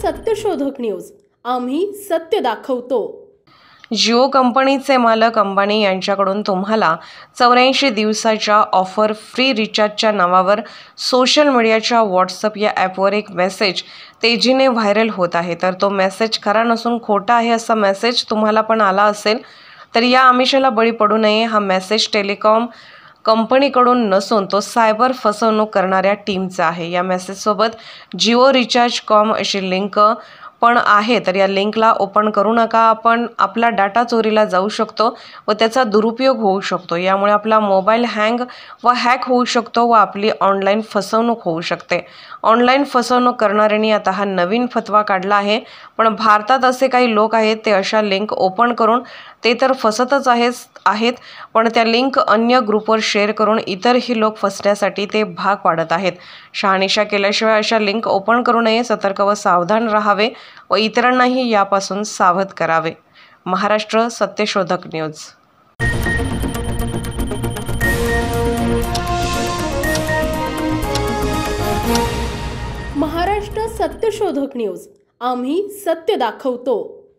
सत्यशोधक न्यूज आम्ही सत्य दाखवतो जिओ कंपनीचे मालक अंबानी यांच्याकडून तुम्हाला चौऱ्याऐंशी दिवसाच्या ऑफर फ्री रिचार्जच्या नावावर सोशल मीडियाच्या व्हॉट्सअप या ॲपवर एक मेसेज तेजीने व्हायरल होत आहे तर तो मेसेज खरा नसून खोटा आहे असा मेसेज तुम्हाला पण आला असेल तर या आमिषाला बळी पडू नये हा मेसेज टेलिकॉम कंपनीकडून नसून तो सायबर फसवणूक करणाऱ्या टीमचा आहे या मेसेजसोबत जिओ रिचार्ज कॉम अशी लिंक पण आहे तर या लिंकला ओपन करू नका आपण आपला डाटा चोरीला जाऊ शकतो व त्याचा दुरुपयोग होऊ शकतो यामुळे आपला मोबाईल हँग व हॅक होऊ शकतो व आपली ऑनलाईन फसवणूक होऊ शकते ऑनलाईन फसवणूक करणाऱ्यांनी आता हा नवीन फतवा काढला आहे पण भारतात असे काही लोक आहेत ते अशा लिंक ओपन करून ते तर फसतच आहेच आहेत पण त्या लिंक अन्य ग्रुपवर शेअर करून इतरही लोक फसण्यासाठी ते भाग पाडत आहेत शहानिशा केल्याशिवाय अशा लिंक ओपन करू नये सतर्क व सावधान राहावे व इतरांनाही यापासून सावध करावे महाराष्ट्र सत्यशोधक न्यूज महाराष्ट्र सत्यशोधक न्यूज आम्ही सत्य दाखवतो